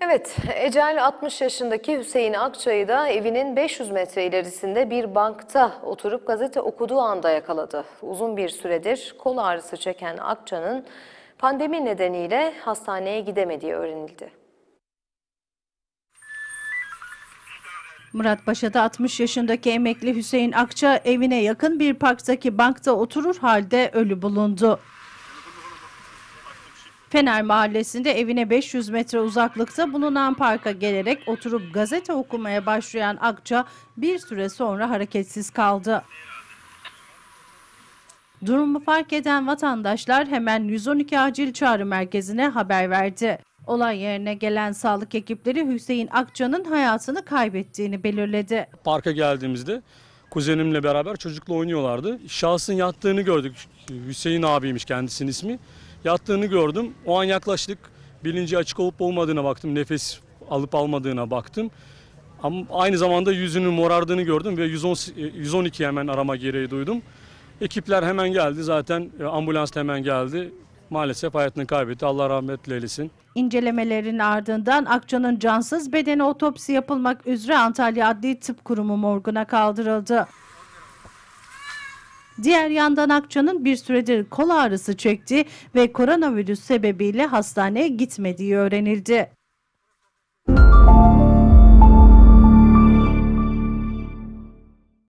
Evet, Ecel 60 yaşındaki Hüseyin Akçay'ı da evinin 500 metre ilerisinde bir bankta oturup gazete okuduğu anda yakaladı. Uzun bir süredir kol ağrısı çeken Akça'nın pandemi nedeniyle hastaneye gidemediği öğrenildi. Muratpaşa'da 60 yaşındaki emekli Hüseyin Akça evine yakın bir parktaki bankta oturur halde ölü bulundu. Fener Mahallesi'nde evine 500 metre uzaklıkta bulunan parka gelerek oturup gazete okumaya başlayan Akça bir süre sonra hareketsiz kaldı. Durumu fark eden vatandaşlar hemen 112 acil çağrı merkezine haber verdi. Olay yerine gelen sağlık ekipleri Hüseyin Akça'nın hayatını kaybettiğini belirledi. Parka geldiğimizde kuzenimle beraber çocukla oynuyorlardı. Şahsın yattığını gördük. Hüseyin abiymiş kendisinin ismi yattığını gördüm. O an yaklaştık. Bilinci açık olup olmadığına baktım. Nefes alıp almadığına baktım. Ama aynı zamanda yüzünün morardığını gördüm ve 110, 112 hemen arama gereği duydum. Ekipler hemen geldi zaten e, ambulans hemen geldi. Maalesef hayatını kaybetti. Allah rahmet eylesin. İncelemelerin ardından Akça'nın cansız bedeni otopsi yapılmak üzere Antalya Adli Tıp Kurumu morguna kaldırıldı. Diğer yandan Akça'nın bir süredir kol ağrısı çekti ve koronavirüs sebebiyle hastaneye gitmediği öğrenildi.